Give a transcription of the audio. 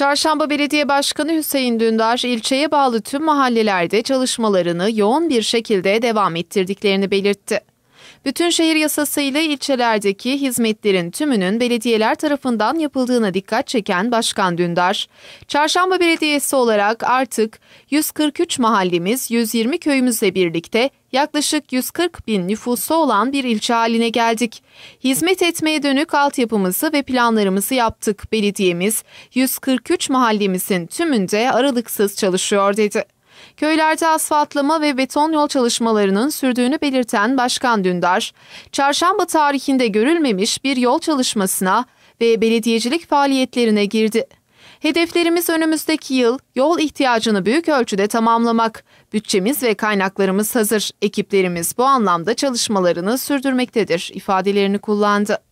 Çarşamba Belediye Başkanı Hüseyin Dündar ilçeye bağlı tüm mahallelerde çalışmalarını yoğun bir şekilde devam ettirdiklerini belirtti. Bütün şehir yasası ile ilçelerdeki hizmetlerin tümünün belediyeler tarafından yapıldığına dikkat çeken Başkan Dündar, Çarşamba Belediyesi olarak artık 143 mahallemiz 120 köyümüzle birlikte yaklaşık 140 bin nüfusu olan bir ilçe haline geldik. Hizmet etmeye dönük altyapımızı ve planlarımızı yaptık. Belediyemiz 143 mahallemizin tümünde aralıksız çalışıyor dedi. Köylerde asfaltlama ve beton yol çalışmalarının sürdüğünü belirten Başkan Dündar, çarşamba tarihinde görülmemiş bir yol çalışmasına ve belediyecilik faaliyetlerine girdi. Hedeflerimiz önümüzdeki yıl yol ihtiyacını büyük ölçüde tamamlamak. Bütçemiz ve kaynaklarımız hazır. Ekiplerimiz bu anlamda çalışmalarını sürdürmektedir ifadelerini kullandı.